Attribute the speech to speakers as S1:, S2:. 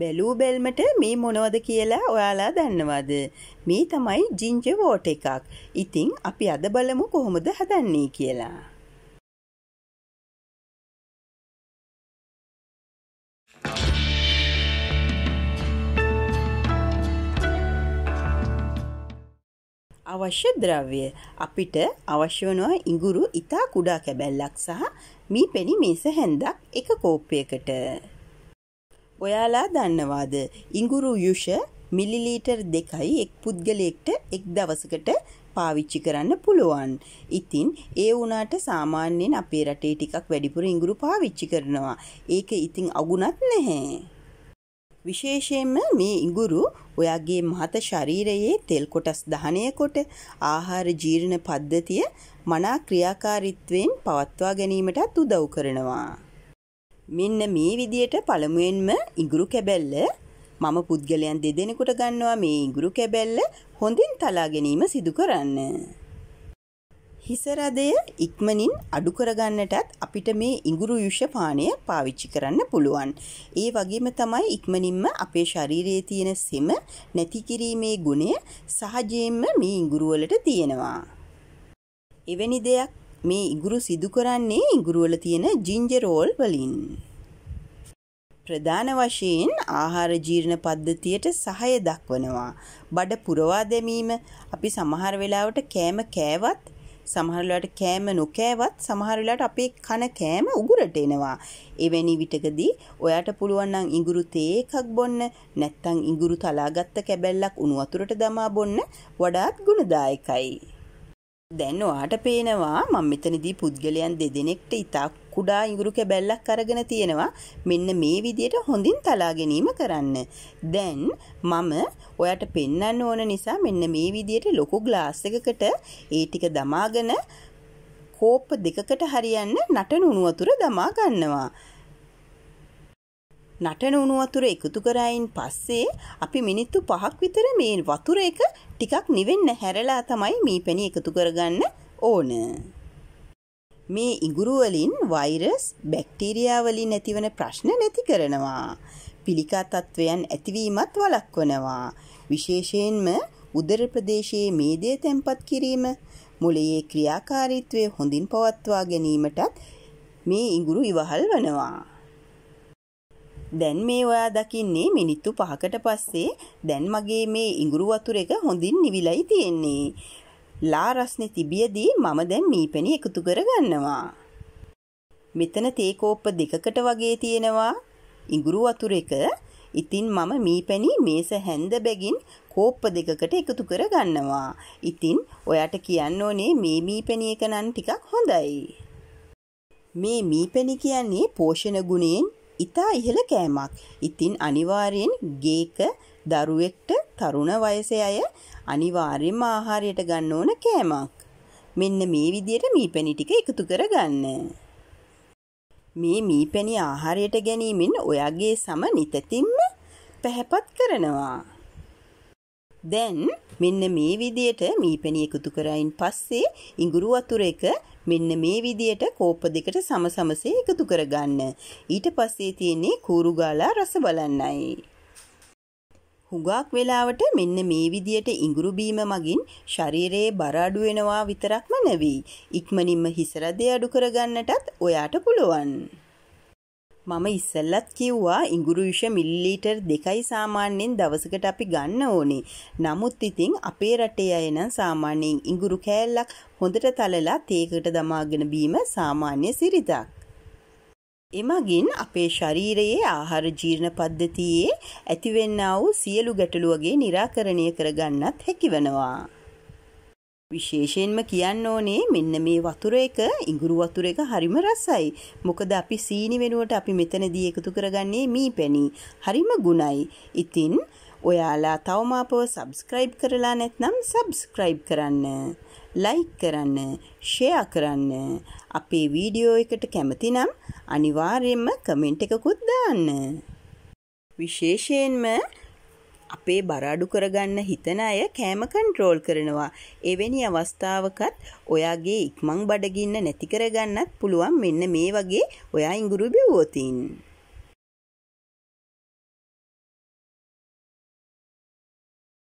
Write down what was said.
S1: බැලූ බැල්මට මේ මොනවද කියලා ඔයාලා දන්නවද? මේ තමයි ජින්ජර් වෝට් එකක්. ඉතින් අපි අද බලමු කොහොමද හදන්නේ කියලා. අවශ්‍ය ද්‍රව්‍ය අපිට අවශ්‍ය වනවා ඉඟුරු ඉතා කුඩා කැබැල්ලක් සහ මී පෙනි මේස හැන්දක් එක කෝප්පයකට ඔයාලා දන්නවාද ඉඟුරු යුෂ මිලිලීටර් දෙකයි එක් පුද්ගලයෙක්ට එක් දවසකට පාවිච්චි කරන්න පුළුවන්. ඉතින් ඒ වුණාට සාමාන්‍යයෙන් අපේ රටේ ටිකක් වැඩිපුර ඉඟුරු පාවිච්චි කරනවා. ඒක ඉතින් අගුණත් නැහැ. විශේෂයෙන්ම මේ ඉඟුරු ඔයාගේ මහත ශරීරයේ තෙල් කොටස් දහනය කොට ආහාර ජීර්ණ පද්ධතිය මනා ක්‍රියාකාරීත්වයෙන් පවත්වා ගැනීමටත් උදව් කරනවා. මෙන්න මේ විදියට පළමුවෙන්ම ඉඟුරු කැබැල්ල මම පුද්ගලයන් දෙදෙනෙකුට ගන්නවා මේ ඉඟුරු කැබැල්ල හොඳින් තලා ගැනීම සිදු කරන්න. හිස රදය ඉක්මනින් අඩු කරගන්නටත් අපිට මේ ඉඟුරු යුෂ පානය පාවිච්චි කරන්න පුළුවන්. ඒ වගේම තමයි ඉක්මනින්ම අපේ ශරීරයේ තියෙන සෙම නැති කිරීමේ ගුණය සහජයෙන්ම මේ ඉඟුරු වලට තියෙනවා. එවැනි දෙයක් මේ ඉගුරු සිදු කරන්නේ ඉගුරු වල තියෙන ජින්ජරෝල් වලින්. ප්‍රධාන වශයෙන් ආහාර ජීර්ණ පද්ධතියට සහය දක්වනවා. බඩ පුරවා දැමීම අපි සමහර වෙලාවට කෑම කෑවත් සමහර වෙලාවට කෑම නොකෑවත් සමහර වෙලාවට අපේ කන කෑම උගුරට එනවා. එවැනි විටකදී ඔයාට පුළුවන් නම් ඉඟුරු තේ එකක් බොන්න නැත්නම් ඉඟුරු තලාගත්ත කැබැල්ලක් උණු වතුරට දමා බොන්න වඩාත් ගුණදායකයි. දැන් ඔයාට පේනවා මම මෙතනදී පුද්ගලයන් දෙදෙනෙක්ට ඉතා කුඩා ඉඟුරු කැබැල්ලක් අරගෙන තියෙනවා මෙන්න මේ විදියට හොඳින් තලා ගැනීම කරන්න. දැන් මම ඔයාට පෙන්වන්න ඕන නිසා මෙන්න මේ විදියට ලොකු ග්ලාස් එකකට ඒ ටික දමාගෙන කෝප්ප දෙකකට හරියන්න නටන උණු වතුර දමා ගන්නවා. නටන උණු වතුර එකතු කරයින් පස්සේ අපි මිනිත්තු 5ක් විතර මේ වතුර එක ටිකක් නිවෙන්න හැරලා තමයි මේ පැණි එකතු කරගන්න ඕන. මේ ඉඟුරු වලින් වෛරස් බැක්ටීරියා වලින් ඇතිවන ප්‍රශ්න නැති කරනවා. පිළිකා තත්වයන් ඇතිවීමත් වළක්වනවා. විශේෂයෙන්ම උදර ප්‍රදේශයේ මේදය තැන්පත් කිරීම මොළයේ ක්‍රියාකාරීත්වය හොඳින් පවත්වා ගැනීමටත් මේ ඉඟුරු ඉවහල් වනවා. දැන් මේ ඔයා දකින්නේ මිනිත්තු 5කට පස්සේ දැන් මගේ මේ ඉඟුරු වතුර එක හොඳින් නිවිලයි තියෙන්නේ. ලා රස්නේ තිබියදී මම දැන් මීපෙනි එකතු කරගන්නවා. මෙතන තේ කෝප්ප දෙකකට වගේ තියෙනවා ඉඟුරු වතුර එක. ඉතින් මම මීපැණි මේස හැන්ද බැගින් කෝප්ප දෙකකට එකතු කර ගන්නවා. ඉතින් ඔයාට කියන්න ඕනේ මේ මීපැණි එක නම් ටිකක් හොඳයි. මේ මීපැණි කියන්නේ පෝෂණ ගුණයෙන් ඉතා ඉහළ කෑමක්. ඉතින් අනිවාර්යෙන් ගේක දරුවෙක්ට තරුණ වයසේ අය අනිවාර්යෙන්ම ආහාරයට ගන්න ඕන කෑමක්. මෙන්න මේ විදියට මීපැණි ටික එකතු කරගන්න. මේ මීපැණි ආහාරයට ගැනීමෙන් ඔයාගේ සම නිතතිම්ම පැහැපත් කරනවා. දැන් මෙන්න මේ විදියට මීපැණි එකතු කරයින් පස්සේ ඉඟුරු වතුර එක මෙන්න මේ විදියට කෝප දෙකට සමසමසේ එකතු කරගන්න. ඊට පස්සේ තියෙන්නේ කූරු ගාලා රස බලන්නයි. හුඟක් වෙලාවට මෙන්න මේ විදියට ඉඟුරු බීම මගින් ශරීරයේ බර අඩු වෙනවා විතරක්ම නෙවෙයි ඉක්මනින්ම හිස රදේ අඩු කරගන්නටත් ඔයාට පුළුවන්. මම ඉස්සල්ලත් කිව්වා ඉඟුරු විෂ මිලිලීටර් දෙකයි සාමාන්‍යයෙන් දවසකට අපි ගන්න ඕනේ. නමුත් ඉතින් අපේ රටේ අය නම් සාමාන්‍යයෙන් ඉඟුරු කෑල්ලක් හොඳට තලලා තේකට දමාගෙන බීම සාමාන්‍ය සිරිතක්. එමගින් අපේ ශරීරයේ ආහාර ජීර්ණ පද්ධතියේ ඇතිවෙන්නා වූ සියලු ගැටලු වගේ निराකරණය කරගන්නත් හැකිවනවා. විශේෂයෙන්ම කියන්න ඕනේ මෙන්න මේ වතුර එක ඉඟුරු වතුර එක හරිම රසයි. මොකද අපි සීනි වෙනුවට අපි මෙතනදී එකතු කරගන්නේ මී පැණි. හරිම ගුණයි. ඉතින් ඔයාලා තවම අපව subscribe කරලා නැත්නම් subscribe කරන්න. like කරන්න, share කරන්න. අපේ වීඩියෝ එකට කැමතිනම් අනිවාර්යයෙන්ම comment එකකුත් දාන්න. විශේෂයෙන්ම අපේ බරාඩු කරගන්න හිතන අය කෑම කන්ට්‍රෝල් කරනවා. එවැනි අවස්ථාවකත් ඔයාගේ ඉක්මං බඩගින්න නැති කරගන්නත් පුළුවන් මෙන්න මේ වගේ ඔයා ඉඟුරු බිව්වොතින්.